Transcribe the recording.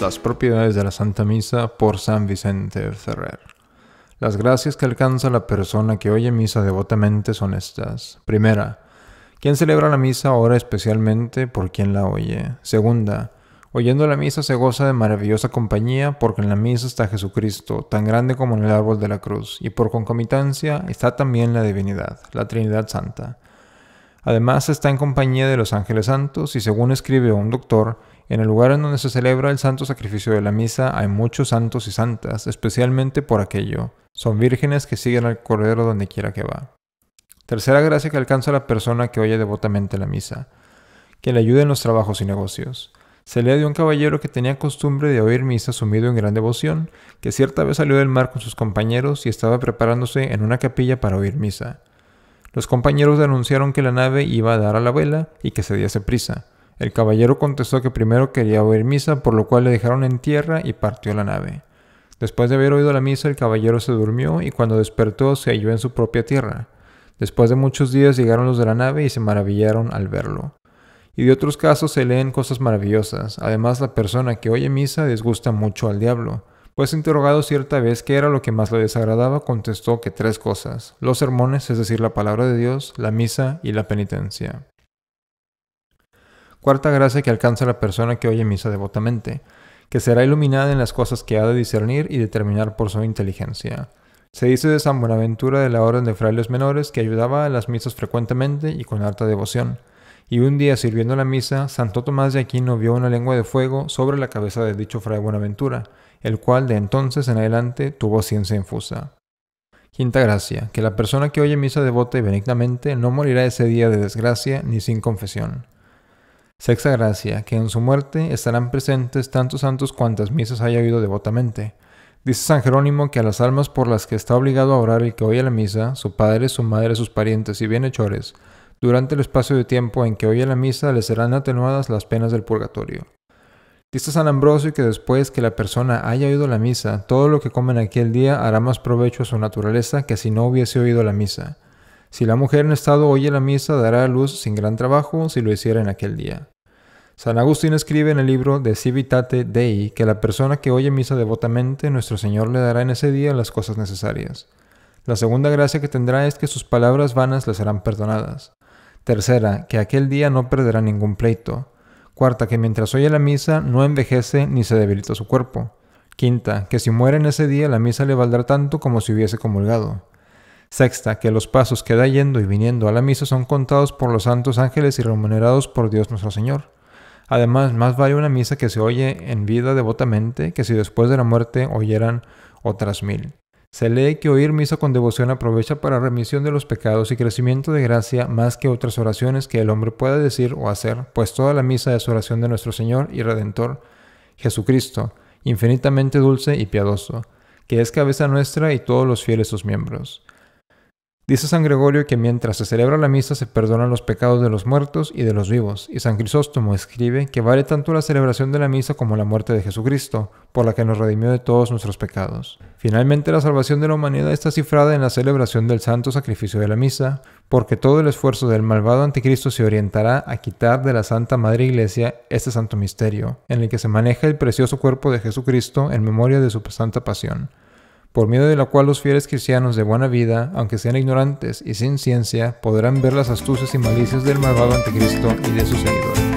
las propiedades de la Santa Misa por San Vicente Ferrer. Las gracias que alcanza la persona que oye misa devotamente son estas. Primera, quien celebra la misa ora especialmente por quien la oye. Segunda, oyendo la misa se goza de maravillosa compañía porque en la misa está Jesucristo, tan grande como en el árbol de la cruz, y por concomitancia está también la divinidad, la Trinidad Santa. Además está en compañía de los ángeles santos y según escribe un doctor, en el lugar en donde se celebra el santo sacrificio de la misa hay muchos santos y santas, especialmente por aquello. Son vírgenes que siguen al Cordero donde quiera que va. Tercera gracia que alcanza la persona que oye devotamente la misa, que le ayude en los trabajos y negocios. Se lee de un caballero que tenía costumbre de oír misa sumido en gran devoción, que cierta vez salió del mar con sus compañeros y estaba preparándose en una capilla para oír misa. Los compañeros denunciaron que la nave iba a dar a la vela y que se diese prisa. El caballero contestó que primero quería oír misa, por lo cual le dejaron en tierra y partió la nave. Después de haber oído la misa, el caballero se durmió y cuando despertó se halló en su propia tierra. Después de muchos días llegaron los de la nave y se maravillaron al verlo. Y de otros casos se leen cosas maravillosas. Además, la persona que oye misa disgusta mucho al diablo. Pues interrogado cierta vez qué era lo que más le desagradaba, contestó que tres cosas, los sermones, es decir, la palabra de Dios, la misa y la penitencia. Cuarta gracia que alcanza la persona que oye misa devotamente, que será iluminada en las cosas que ha de discernir y determinar por su inteligencia. Se dice de San Buenaventura de la Orden de Frailes Menores que ayudaba a las misas frecuentemente y con harta devoción. Y un día sirviendo la misa, Santo Tomás de Aquino vio una lengua de fuego sobre la cabeza de dicho fray Buenaventura, el cual de entonces en adelante tuvo ciencia infusa. Quinta gracia, que la persona que oye misa devota y benignamente no morirá ese día de desgracia ni sin confesión. Sexta gracia, que en su muerte estarán presentes tantos santos cuantas misas haya oído devotamente. Dice San Jerónimo que a las almas por las que está obligado a orar el que oye la misa, su padre, su madre, sus parientes y bienhechores, durante el espacio de tiempo en que oye la misa le serán atenuadas las penas del purgatorio. Dice San Ambrosio que después que la persona haya oído la misa, todo lo que comen aquel día hará más provecho a su naturaleza que si no hubiese oído la misa. Si la mujer en estado oye la misa, dará a luz sin gran trabajo si lo hiciera en aquel día. San Agustín escribe en el libro de Civitate Dei que la persona que oye misa devotamente, nuestro Señor le dará en ese día las cosas necesarias. La segunda gracia que tendrá es que sus palabras vanas le serán perdonadas. Tercera, que aquel día no perderá ningún pleito. Cuarta, que mientras oye la misa no envejece ni se debilita su cuerpo. Quinta, que si muere en ese día la misa le valdrá tanto como si hubiese comulgado. Sexta, que los pasos que da yendo y viniendo a la misa son contados por los santos ángeles y remunerados por Dios nuestro Señor. Además, más vale una misa que se oye en vida devotamente que si después de la muerte oyeran otras mil. Se lee que oír misa con devoción aprovecha para remisión de los pecados y crecimiento de gracia más que otras oraciones que el hombre pueda decir o hacer, pues toda la misa es oración de nuestro Señor y Redentor, Jesucristo, infinitamente dulce y piadoso, que es cabeza nuestra y todos los fieles sus miembros. Dice San Gregorio que mientras se celebra la misa se perdonan los pecados de los muertos y de los vivos, y San Crisóstomo escribe que vale tanto la celebración de la misa como la muerte de Jesucristo, por la que nos redimió de todos nuestros pecados. Finalmente, la salvación de la humanidad está cifrada en la celebración del santo sacrificio de la misa, porque todo el esfuerzo del malvado anticristo se orientará a quitar de la Santa Madre Iglesia este santo misterio, en el que se maneja el precioso cuerpo de Jesucristo en memoria de su santa pasión por medio de la cual los fieles cristianos de buena vida, aunque sean ignorantes y sin ciencia, podrán ver las astucias y malicias del malvado anticristo y de sus seguidores.